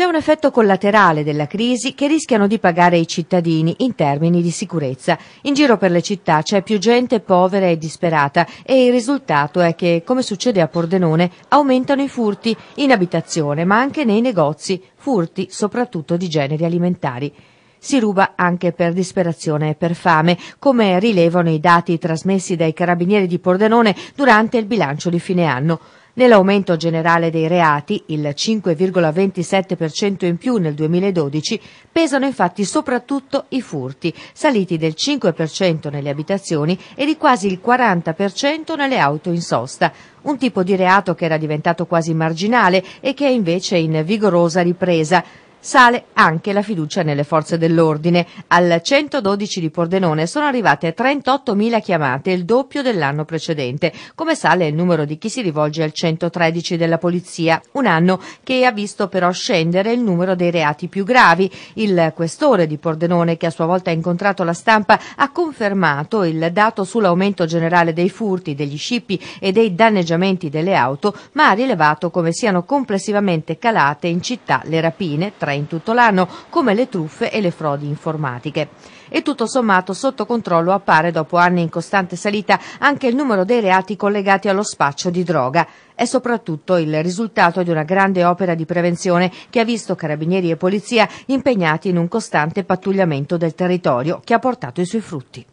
C'è un effetto collaterale della crisi che rischiano di pagare i cittadini in termini di sicurezza. In giro per le città c'è più gente povera e disperata e il risultato è che, come succede a Pordenone, aumentano i furti in abitazione ma anche nei negozi, furti soprattutto di generi alimentari si ruba anche per disperazione e per fame, come rilevano i dati trasmessi dai carabinieri di Pordenone durante il bilancio di fine anno. Nell'aumento generale dei reati, il 5,27% in più nel 2012, pesano infatti soprattutto i furti, saliti del 5% nelle abitazioni e di quasi il 40% nelle auto in sosta, un tipo di reato che era diventato quasi marginale e che è invece in vigorosa ripresa. Sale anche la fiducia nelle forze dell'ordine. Al 112 di Pordenone sono arrivate 38.000 chiamate, il doppio dell'anno precedente, come sale il numero di chi si rivolge al 113 della polizia, un anno che ha visto però scendere il numero dei reati più gravi. Il questore di Pordenone, che a sua volta ha incontrato la stampa, ha confermato il dato sull'aumento generale dei furti, degli scippi e dei danneggiamenti delle auto, ma ha rilevato come siano complessivamente calate in città le rapine, 3 rara in tutto l'anno, come le truffe e le frodi informatiche. E tutto sommato sotto controllo appare dopo anni in costante salita anche il numero dei reati collegati allo spaccio di droga. È soprattutto il risultato di una grande opera di prevenzione che ha visto carabinieri e polizia impegnati in un costante pattugliamento del territorio che ha portato i suoi frutti.